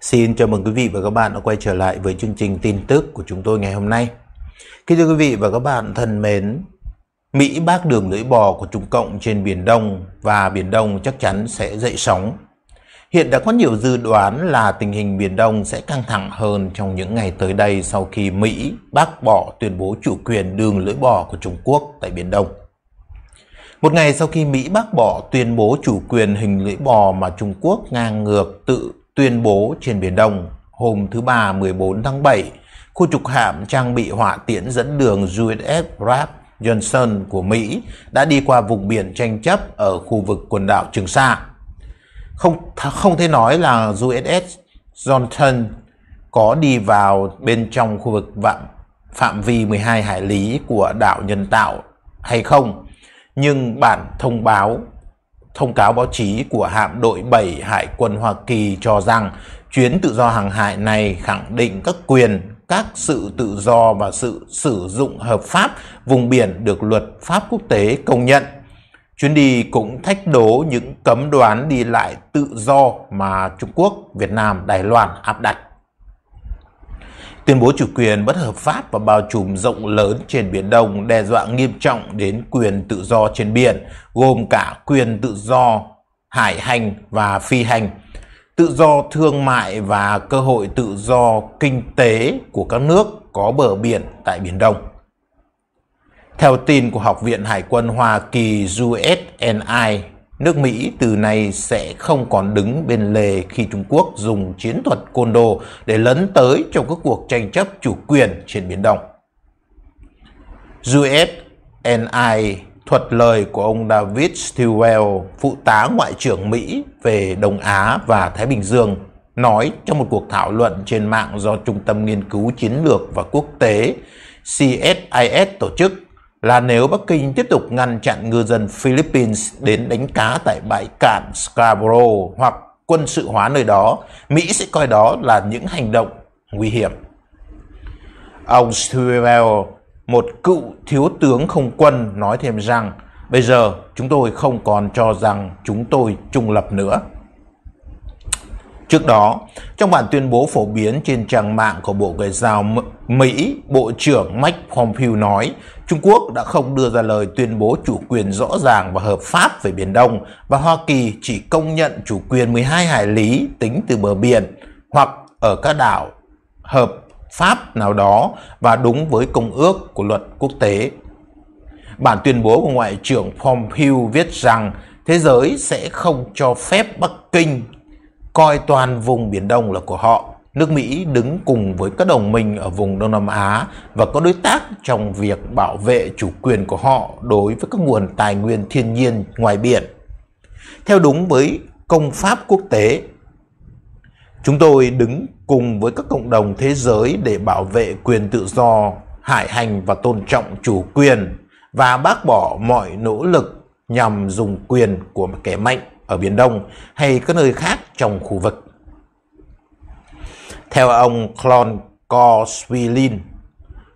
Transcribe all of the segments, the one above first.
Xin chào mừng quý vị và các bạn đã quay trở lại với chương trình tin tức của chúng tôi ngày hôm nay. Kính thưa quý vị và các bạn thân mến, Mỹ bác đường lưỡi bò của Trung Cộng trên Biển Đông và Biển Đông chắc chắn sẽ dậy sóng. Hiện đã có nhiều dự đoán là tình hình Biển Đông sẽ căng thẳng hơn trong những ngày tới đây sau khi Mỹ bác bỏ tuyên bố chủ quyền đường lưỡi bò của Trung Quốc tại Biển Đông. Một ngày sau khi Mỹ bác bỏ tuyên bố chủ quyền hình lưỡi bò mà Trung Quốc ngang ngược tự tuyên bố trên Biển Đông hôm thứ Ba 14 tháng 7, khu trục hạm trang bị hỏa tiễn dẫn đường USS Grab Johnson của Mỹ đã đi qua vùng biển tranh chấp ở khu vực quần đảo Trường Sa. Không không thể nói là USS Johnson có đi vào bên trong khu vực vạm phạm vi 12 hải lý của đảo nhân tạo hay không, nhưng bản thông báo Thông cáo báo chí của hạm đội 7 Hải quân Hoa Kỳ cho rằng chuyến tự do hàng hải này khẳng định các quyền, các sự tự do và sự sử dụng hợp pháp vùng biển được luật pháp quốc tế công nhận. Chuyến đi cũng thách đố những cấm đoán đi lại tự do mà Trung Quốc, Việt Nam, Đài Loan áp đặt tuyên bố chủ quyền bất hợp pháp và bao trùm rộng lớn trên Biển Đông đe dọa nghiêm trọng đến quyền tự do trên biển, gồm cả quyền tự do hải hành và phi hành, tự do thương mại và cơ hội tự do kinh tế của các nước có bờ biển tại Biển Đông. Theo tin của Học viện Hải quân Hoa Kỳ USNI, Nước Mỹ từ nay sẽ không còn đứng bên lề khi Trung Quốc dùng chiến thuật côn đồ để lấn tới trong các cuộc tranh chấp chủ quyền trên Biển Đông. USNI thuật lời của ông David Stilwell, phụ tá Ngoại trưởng Mỹ về Đông Á và Thái Bình Dương, nói trong một cuộc thảo luận trên mạng do Trung tâm Nghiên cứu Chiến lược và Quốc tế CSIS tổ chức là nếu Bắc Kinh tiếp tục ngăn chặn ngư dân Philippines đến đánh cá tại bãi cạn Scarborough hoặc quân sự hóa nơi đó, Mỹ sẽ coi đó là những hành động nguy hiểm. Ông Stilwell, một cựu thiếu tướng không quân, nói thêm rằng Bây giờ chúng tôi không còn cho rằng chúng tôi trung lập nữa. Trước đó, trong bản tuyên bố phổ biến trên trang mạng của Bộ Ngoại giao Mỹ, Bộ trưởng Mike Pompeo nói Trung Quốc đã không đưa ra lời tuyên bố chủ quyền rõ ràng và hợp pháp về Biển Đông và Hoa Kỳ chỉ công nhận chủ quyền 12 hải lý tính từ bờ biển hoặc ở các đảo hợp pháp nào đó và đúng với công ước của luật quốc tế. Bản tuyên bố của Ngoại trưởng Pompeo viết rằng thế giới sẽ không cho phép Bắc Kinh coi toàn vùng Biển Đông là của họ nước Mỹ đứng cùng với các đồng minh ở vùng Đông Nam Á và có đối tác trong việc bảo vệ chủ quyền của họ đối với các nguồn tài nguyên thiên nhiên ngoài biển. Theo đúng với công pháp quốc tế, chúng tôi đứng cùng với các cộng đồng thế giới để bảo vệ quyền tự do, hải hành và tôn trọng chủ quyền và bác bỏ mọi nỗ lực nhằm dùng quyền của kẻ mạnh ở Biển Đông hay các nơi khác trong khu vực. Theo ông Clon Korswilin,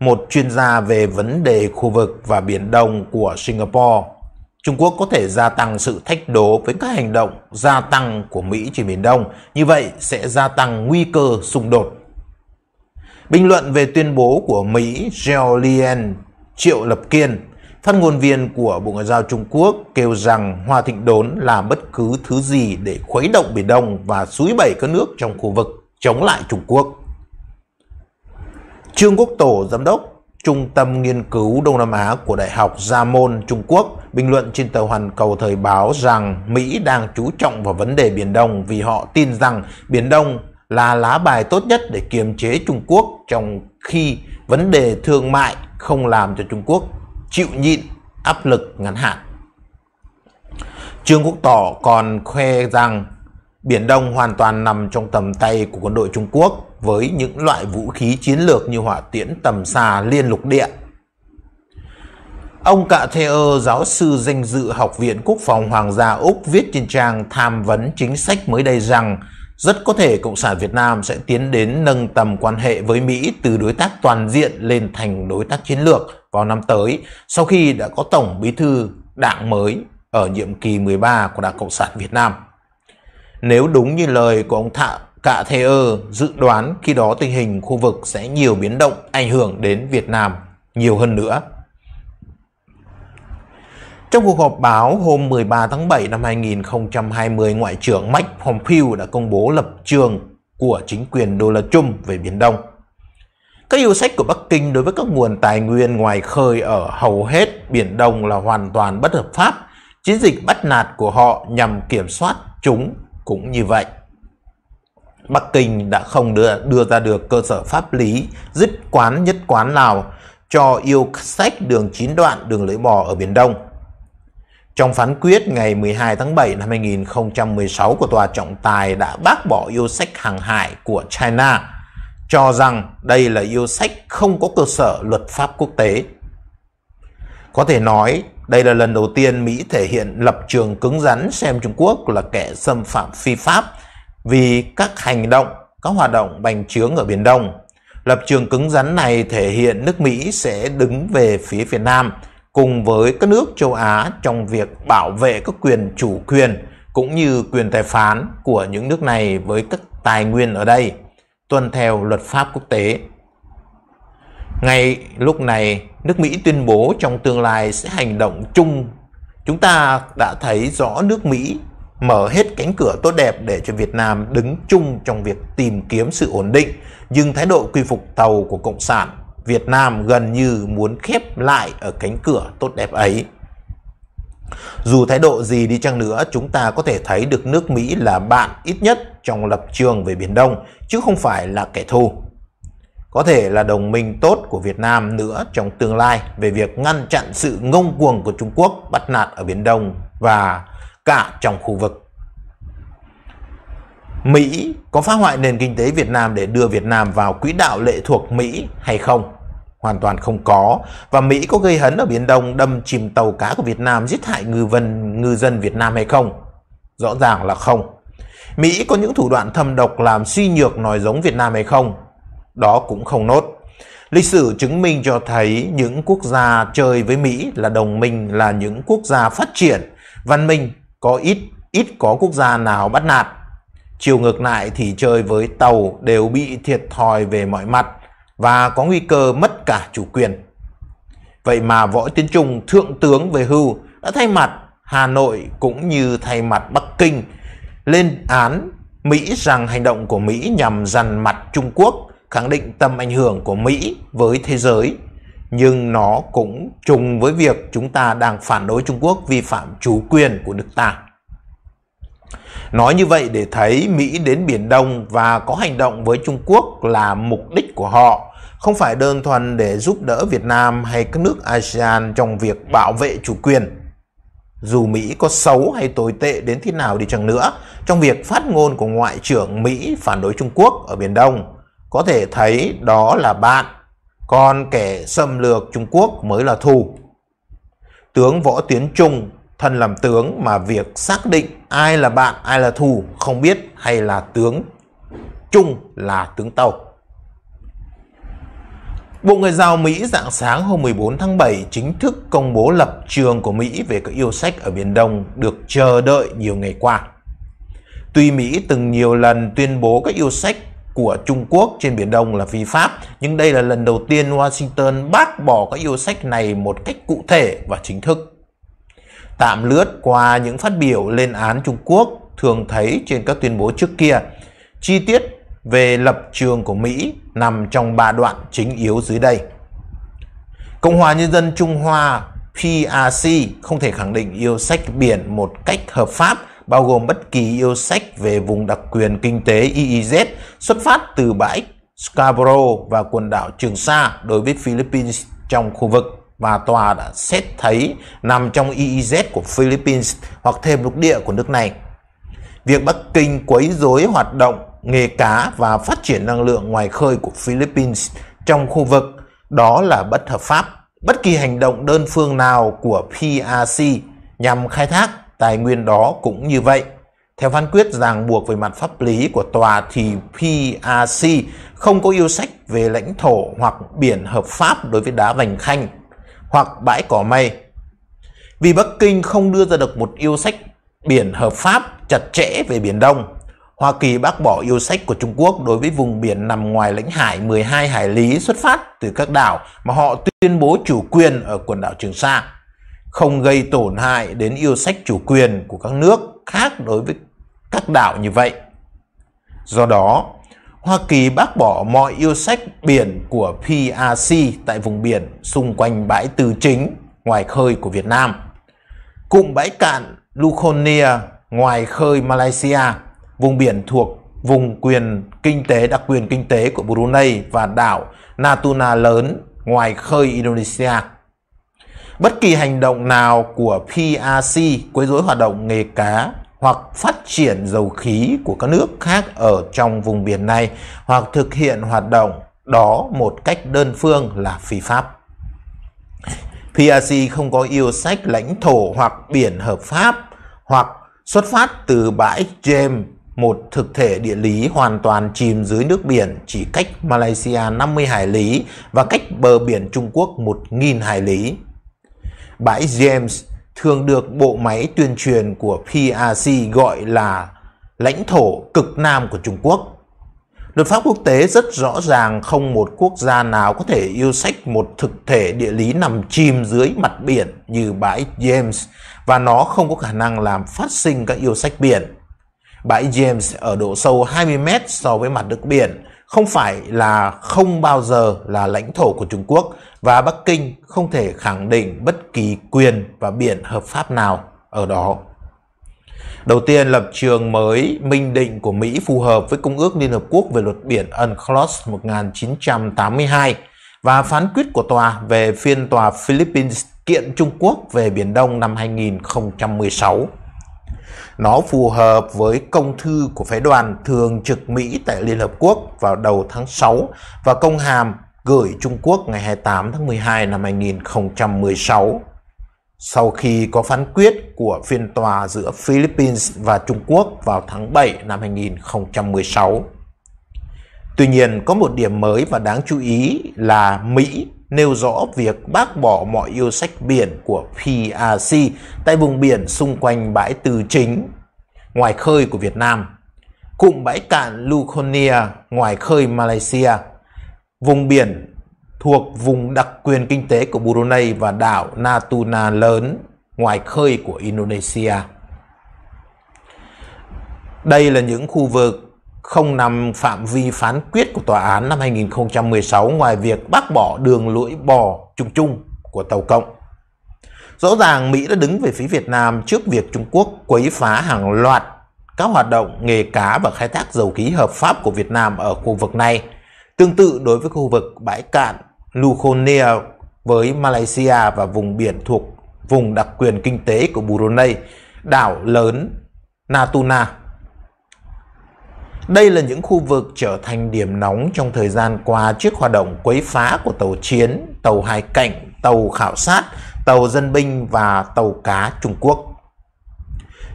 một chuyên gia về vấn đề khu vực và Biển Đông của Singapore, Trung Quốc có thể gia tăng sự thách đố với các hành động gia tăng của Mỹ trên Biển Đông, như vậy sẽ gia tăng nguy cơ xung đột. Bình luận về tuyên bố của Mỹ Jolien Triệu Lập Kiên, phát ngôn viên của Bộ Ngoại giao Trung Quốc kêu rằng Hoa Thịnh Đốn là bất cứ thứ gì để khuấy động Biển Đông và suối bẩy các nước trong khu vực chống lại Trung Quốc. Trương Quốc Tổ, Giám đốc Trung tâm Nghiên cứu Đông Nam Á của Đại học Gia Môn, Trung Quốc bình luận trên tờ Hoàn Cầu Thời báo rằng Mỹ đang chú trọng vào vấn đề Biển Đông vì họ tin rằng Biển Đông là lá bài tốt nhất để kiềm chế Trung Quốc trong khi vấn đề thương mại không làm cho Trung Quốc chịu nhịn áp lực ngắn hạn. Trương Quốc Tỏ còn khoe rằng Biển Đông hoàn toàn nằm trong tầm tay của quân đội Trung Quốc với những loại vũ khí chiến lược như hỏa tiễn tầm xa liên lục địa. Ông Cạ Thê Ơ, giáo sư danh dự Học viện Quốc phòng Hoàng gia Úc viết trên trang tham vấn chính sách mới đây rằng rất có thể Cộng sản Việt Nam sẽ tiến đến nâng tầm quan hệ với Mỹ từ đối tác toàn diện lên thành đối tác chiến lược vào năm tới sau khi đã có Tổng Bí thư Đảng mới ở nhiệm kỳ 13 của Đảng Cộng sản Việt Nam. Nếu đúng như lời của ông Thạ Cạ Thê Ơ dự đoán khi đó tình hình khu vực sẽ nhiều biến động ảnh hưởng đến Việt Nam nhiều hơn nữa. Trong cuộc họp báo hôm 13 tháng 7 năm 2020, Ngoại trưởng Mike Pompeo đã công bố lập trường của chính quyền Donald Trump về Biển Đông. Các yêu sách của Bắc Kinh đối với các nguồn tài nguyên ngoài khơi ở hầu hết Biển Đông là hoàn toàn bất hợp pháp. Chiến dịch bắt nạt của họ nhằm kiểm soát chúng cũng như vậy. Bắc Kinh đã không đưa, đưa ra được cơ sở pháp lý dứt quán nhất quán nào cho yêu sách đường chín đoạn đường lưỡi bò ở Biển Đông. Trong phán quyết ngày 12 tháng 7 năm 2016 của Tòa trọng tài đã bác bỏ yêu sách hàng hải của China, cho rằng đây là yêu sách không có cơ sở luật pháp quốc tế. Có thể nói, đây là lần đầu tiên Mỹ thể hiện lập trường cứng rắn xem Trung Quốc là kẻ xâm phạm phi pháp vì các hành động, các hoạt động bành trướng ở Biển Đông. Lập trường cứng rắn này thể hiện nước Mỹ sẽ đứng về phía Việt Nam cùng với các nước châu Á trong việc bảo vệ các quyền chủ quyền cũng như quyền tài phán của những nước này với các tài nguyên ở đây, tuân theo luật pháp quốc tế. Ngay lúc này, nước Mỹ tuyên bố trong tương lai sẽ hành động chung. Chúng ta đã thấy rõ nước Mỹ mở hết cánh cửa tốt đẹp để cho Việt Nam đứng chung trong việc tìm kiếm sự ổn định, nhưng thái độ quy phục tàu của Cộng sản, Việt Nam gần như muốn khép lại ở cánh cửa tốt đẹp ấy. Dù thái độ gì đi chăng nữa, chúng ta có thể thấy được nước Mỹ là bạn ít nhất trong lập trường về Biển Đông, chứ không phải là kẻ thù có thể là đồng minh tốt của Việt Nam nữa trong tương lai về việc ngăn chặn sự ngông cuồng của Trung Quốc bắt nạt ở Biển Đông và cả trong khu vực. Mỹ có phá hoại nền kinh tế Việt Nam để đưa Việt Nam vào quỹ đạo lệ thuộc Mỹ hay không? Hoàn toàn không có. Và Mỹ có gây hấn ở Biển Đông đâm chìm tàu cá của Việt Nam giết hại ngư, vân, ngư dân Việt Nam hay không? Rõ ràng là không. Mỹ có những thủ đoạn thâm độc làm suy nhược nòi giống Việt Nam hay không? đó cũng không nốt. Lịch sử chứng minh cho thấy những quốc gia chơi với Mỹ là đồng minh là những quốc gia phát triển, văn minh, có ít ít có quốc gia nào bắt nạt. Chiều ngược lại thì chơi với Tàu đều bị thiệt thòi về mọi mặt và có nguy cơ mất cả chủ quyền. Vậy mà Võ Tiến Trung thượng tướng về hưu đã thay mặt Hà Nội cũng như thay mặt Bắc Kinh lên án Mỹ rằng hành động của Mỹ nhằm dằn mặt Trung Quốc khẳng định tầm ảnh hưởng của Mỹ với thế giới, nhưng nó cũng trùng với việc chúng ta đang phản đối Trung Quốc vi phạm chủ quyền của nước ta. Nói như vậy để thấy Mỹ đến Biển Đông và có hành động với Trung Quốc là mục đích của họ, không phải đơn thuần để giúp đỡ Việt Nam hay các nước ASEAN trong việc bảo vệ chủ quyền. Dù Mỹ có xấu hay tồi tệ đến thế nào đi chăng nữa, trong việc phát ngôn của Ngoại trưởng Mỹ phản đối Trung Quốc ở Biển Đông, có thể thấy đó là bạn, còn kẻ xâm lược Trung Quốc mới là thù. Tướng Võ Tiến Trung thân làm tướng mà việc xác định ai là bạn, ai là thù không biết hay là tướng Trung là tướng Tàu. Bộ Ngoại giao Mỹ dạng sáng hôm 14 tháng 7 chính thức công bố lập trường của Mỹ về các yêu sách ở Biển Đông được chờ đợi nhiều ngày qua. Tuy Mỹ từng nhiều lần tuyên bố các yêu sách của Trung Quốc trên Biển Đông là vi phạm, nhưng đây là lần đầu tiên Washington bác bỏ các yêu sách này một cách cụ thể và chính thức. Tạm lướt qua những phát biểu lên án Trung Quốc thường thấy trên các tuyên bố trước kia, chi tiết về lập trường của Mỹ nằm trong ba đoạn chính yếu dưới đây. Cộng hòa Nhân dân Trung Hoa PRC không thể khẳng định yêu sách biển một cách hợp pháp bao gồm bất kỳ yêu sách về vùng đặc quyền kinh tế (EEZ) xuất phát từ bãi Scarborough và quần đảo Trường Sa đối với Philippines trong khu vực và tòa đã xét thấy nằm trong EEZ của Philippines hoặc thêm lục địa của nước này. Việc Bắc Kinh quấy rối hoạt động nghề cá và phát triển năng lượng ngoài khơi của Philippines trong khu vực đó là bất hợp pháp. Bất kỳ hành động đơn phương nào của PRC nhằm khai thác tài nguyên đó cũng như vậy. Theo phán quyết ràng buộc về mặt pháp lý của tòa thì PRC không có yêu sách về lãnh thổ hoặc biển hợp pháp đối với đá vành khanh hoặc bãi cỏ mây. Vì Bắc Kinh không đưa ra được một yêu sách biển hợp pháp chặt chẽ về Biển Đông, Hoa Kỳ bác bỏ yêu sách của Trung Quốc đối với vùng biển nằm ngoài lãnh hải 12 hải lý xuất phát từ các đảo mà họ tuyên bố chủ quyền ở quần đảo Trường Sa không gây tổn hại đến yêu sách chủ quyền của các nước khác đối với các đảo như vậy. Do đó, Hoa Kỳ bác bỏ mọi yêu sách biển của PRC tại vùng biển xung quanh bãi Tư Chính ngoài khơi của Việt Nam, cụm bãi cạn Luconia ngoài khơi Malaysia, vùng biển thuộc vùng quyền kinh tế đặc quyền kinh tế của Brunei và đảo Natuna lớn ngoài khơi Indonesia. Bất kỳ hành động nào của PRC quấy rối hoạt động nghề cá hoặc phát triển dầu khí của các nước khác ở trong vùng biển này hoặc thực hiện hoạt động đó một cách đơn phương là phi pháp. PRC không có yêu sách lãnh thổ hoặc biển hợp pháp hoặc xuất phát từ bãi James, một thực thể địa lý hoàn toàn chìm dưới nước biển chỉ cách Malaysia 50 hải lý và cách bờ biển Trung Quốc 1.000 hải lý bãi James thường được bộ máy tuyên truyền của PRC gọi là lãnh thổ cực nam của Trung Quốc. Luật pháp quốc tế rất rõ ràng không một quốc gia nào có thể yêu sách một thực thể địa lý nằm chìm dưới mặt biển như bãi James và nó không có khả năng làm phát sinh các yêu sách biển. Bãi James ở độ sâu 20 mét so với mặt nước biển không phải là không bao giờ là lãnh thổ của Trung Quốc và Bắc Kinh không thể khẳng định bất kỳ quyền và biển hợp pháp nào ở đó. Đầu tiên, lập trường mới minh định của Mỹ phù hợp với Công ước Liên Hợp Quốc về luật biển UNCLOS 1982 và phán quyết của tòa về phiên tòa Philippines kiện Trung Quốc về Biển Đông năm 2016. Nó phù hợp với công thư của phái đoàn thường trực Mỹ tại Liên Hợp Quốc vào đầu tháng 6 và công hàm gửi Trung Quốc ngày 28 tháng 12 năm 2016. Sau khi có phán quyết của phiên tòa giữa Philippines và Trung Quốc vào tháng 7 năm 2016. Tuy nhiên, có một điểm mới và đáng chú ý là Mỹ nêu rõ việc bác bỏ mọi yêu sách biển của PRC tại vùng biển xung quanh bãi Tư Chính, ngoài khơi của Việt Nam, cụm bãi cạn Luconia ngoài khơi Malaysia, vùng biển thuộc vùng đặc quyền kinh tế của Brunei và đảo Natuna lớn ngoài khơi của Indonesia. Đây là những khu vực không nằm phạm vi phán quyết của tòa án năm 2016 ngoài việc bác bỏ đường lưỡi bò chung chung của Tàu Cộng. Rõ ràng Mỹ đã đứng về phía Việt Nam trước việc Trung Quốc quấy phá hàng loạt các hoạt động nghề cá và khai thác dầu khí hợp pháp của Việt Nam ở khu vực này. Tương tự đối với khu vực bãi cạn Lukhonia với Malaysia và vùng biển thuộc vùng đặc quyền kinh tế của Brunei, đảo lớn Natuna đây là những khu vực trở thành điểm nóng trong thời gian qua trước hoạt động quấy phá của tàu chiến, tàu hải cảnh, tàu khảo sát, tàu dân binh và tàu cá Trung Quốc.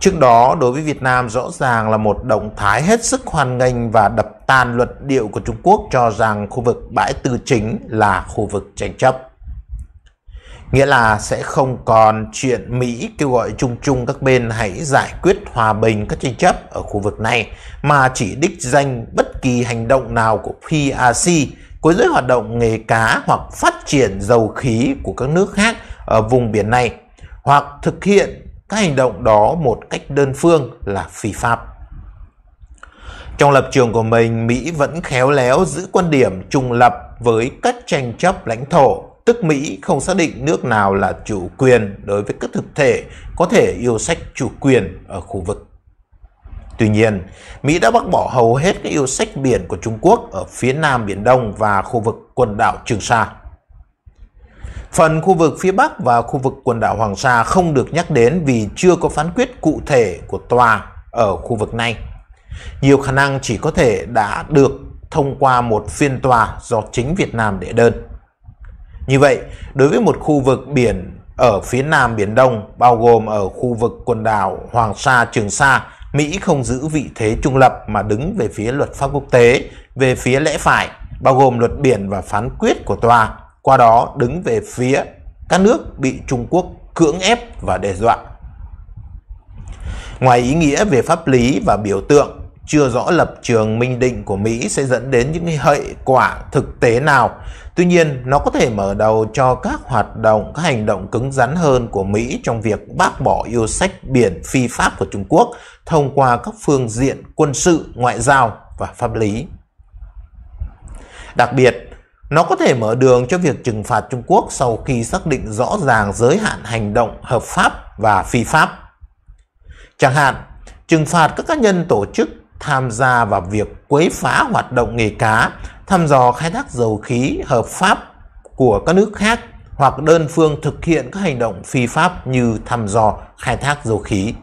Trước đó, đối với Việt Nam rõ ràng là một động thái hết sức hoan nghênh và đập tan luận điệu của Trung Quốc cho rằng khu vực bãi tư chính là khu vực tranh chấp nghĩa là sẽ không còn chuyện Mỹ kêu gọi chung chung các bên hãy giải quyết hòa bình các tranh chấp ở khu vực này mà chỉ đích danh bất kỳ hành động nào của PRC quấy rối hoạt động nghề cá hoặc phát triển dầu khí của các nước khác ở vùng biển này hoặc thực hiện các hành động đó một cách đơn phương là phi pháp. Trong lập trường của mình, Mỹ vẫn khéo léo giữ quan điểm trung lập với các tranh chấp lãnh thổ tức Mỹ không xác định nước nào là chủ quyền đối với các thực thể có thể yêu sách chủ quyền ở khu vực. Tuy nhiên, Mỹ đã bác bỏ hầu hết các yêu sách biển của Trung Quốc ở phía nam Biển Đông và khu vực quần đảo Trường Sa. Phần khu vực phía Bắc và khu vực quần đảo Hoàng Sa không được nhắc đến vì chưa có phán quyết cụ thể của tòa ở khu vực này. Nhiều khả năng chỉ có thể đã được thông qua một phiên tòa do chính Việt Nam đệ đơn. Như vậy, đối với một khu vực biển ở phía Nam Biển Đông, bao gồm ở khu vực quần đảo Hoàng Sa, Trường Sa, Mỹ không giữ vị thế trung lập mà đứng về phía luật pháp quốc tế, về phía lẽ phải, bao gồm luật biển và phán quyết của tòa, qua đó đứng về phía các nước bị Trung Quốc cưỡng ép và đe dọa. Ngoài ý nghĩa về pháp lý và biểu tượng, chưa rõ lập trường minh định của Mỹ sẽ dẫn đến những hệ quả thực tế nào. Tuy nhiên, nó có thể mở đầu cho các hoạt động, các hành động cứng rắn hơn của Mỹ trong việc bác bỏ yêu sách biển phi pháp của Trung Quốc thông qua các phương diện quân sự, ngoại giao và pháp lý. Đặc biệt, nó có thể mở đường cho việc trừng phạt Trung Quốc sau khi xác định rõ ràng giới hạn hành động hợp pháp và phi pháp. Chẳng hạn, trừng phạt các cá nhân tổ chức tham gia vào việc quấy phá hoạt động nghề cá, thăm dò khai thác dầu khí hợp pháp của các nước khác hoặc đơn phương thực hiện các hành động phi pháp như thăm dò khai thác dầu khí.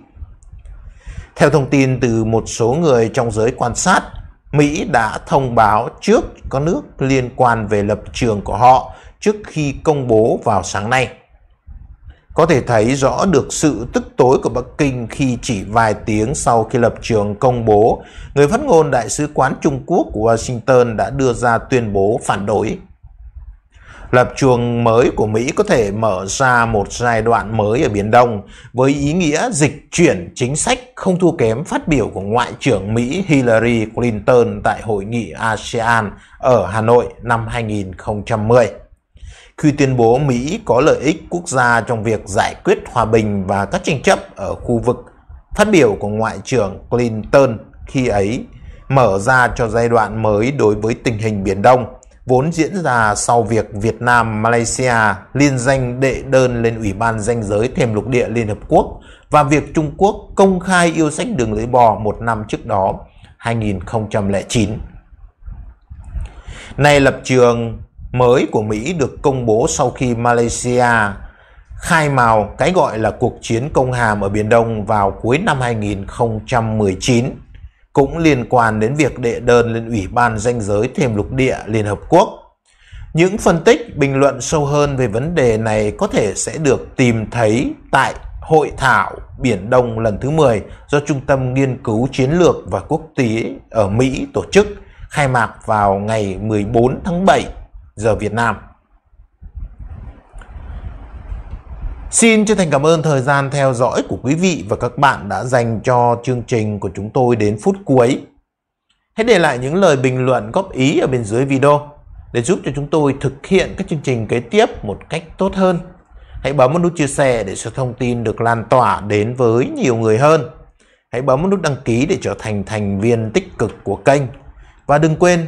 Theo thông tin từ một số người trong giới quan sát, Mỹ đã thông báo trước các nước liên quan về lập trường của họ trước khi công bố vào sáng nay. Có thể thấy rõ được sự tức tối của Bắc Kinh khi chỉ vài tiếng sau khi lập trường công bố, người phát ngôn Đại sứ quán Trung Quốc của Washington đã đưa ra tuyên bố phản đối. Lập trường mới của Mỹ có thể mở ra một giai đoạn mới ở Biển Đông với ý nghĩa dịch chuyển chính sách không thua kém phát biểu của Ngoại trưởng Mỹ Hillary Clinton tại Hội nghị ASEAN ở Hà Nội năm 2010 khi tuyên bố Mỹ có lợi ích quốc gia trong việc giải quyết hòa bình và các tranh chấp ở khu vực. Phát biểu của Ngoại trưởng Clinton khi ấy mở ra cho giai đoạn mới đối với tình hình Biển Đông, vốn diễn ra sau việc Việt Nam, Malaysia liên danh đệ đơn lên Ủy ban Danh giới thềm lục địa Liên Hợp Quốc và việc Trung Quốc công khai yêu sách đường lưỡi bò một năm trước đó, 2009. Nay lập trường mới của Mỹ được công bố sau khi Malaysia khai mào cái gọi là cuộc chiến công hàm ở Biển Đông vào cuối năm 2019 cũng liên quan đến việc đệ đơn lên Ủy ban Danh giới Thềm Lục Địa Liên Hợp Quốc. Những phân tích, bình luận sâu hơn về vấn đề này có thể sẽ được tìm thấy tại Hội thảo Biển Đông lần thứ 10 do Trung tâm Nghiên cứu Chiến lược và Quốc tế ở Mỹ tổ chức khai mạc vào ngày 14 tháng 7 giờ Việt Nam. Xin chân thành cảm ơn thời gian theo dõi của quý vị và các bạn đã dành cho chương trình của chúng tôi đến phút cuối. Hãy để lại những lời bình luận góp ý ở bên dưới video để giúp cho chúng tôi thực hiện các chương trình kế tiếp một cách tốt hơn. Hãy bấm nút chia sẻ để cho thông tin được lan tỏa đến với nhiều người hơn. Hãy bấm nút đăng ký để trở thành thành viên tích cực của kênh. Và đừng quên